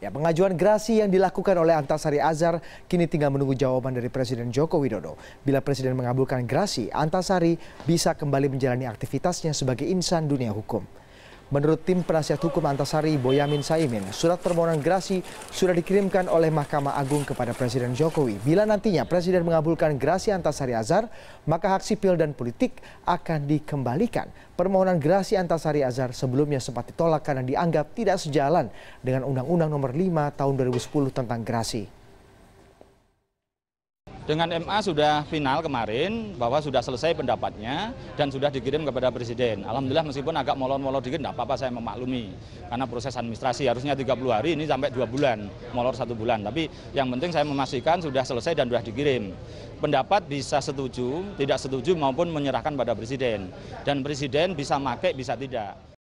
Ya, pengajuan gerasi yang dilakukan oleh Antasari Azhar kini tinggal menunggu jawaban dari Presiden Joko Widodo. Bila Presiden mengabulkan gerasi, Antasari bisa kembali menjalani aktivitasnya sebagai insan dunia hukum. Menurut tim penasihat hukum Antasari Boyamin Saimin, surat permohonan gerasi sudah dikirimkan oleh Mahkamah Agung kepada Presiden Jokowi. Bila nantinya Presiden mengabulkan gerasi Antasari Azhar, maka hak sipil dan politik akan dikembalikan. Permohonan gerasi Antasari Azhar sebelumnya sempat ditolak karena dianggap tidak sejalan dengan Undang-Undang Nomor 5 Tahun 2010 tentang gerasi. Dengan MA sudah final kemarin bahwa sudah selesai pendapatnya dan sudah dikirim kepada Presiden. Alhamdulillah meskipun agak molor-molor dikit, tidak apa-apa saya memaklumi. Karena proses administrasi harusnya 30 hari, ini sampai 2 bulan, molor satu bulan. Tapi yang penting saya memastikan sudah selesai dan sudah dikirim. Pendapat bisa setuju, tidak setuju maupun menyerahkan pada Presiden. Dan Presiden bisa make, bisa tidak.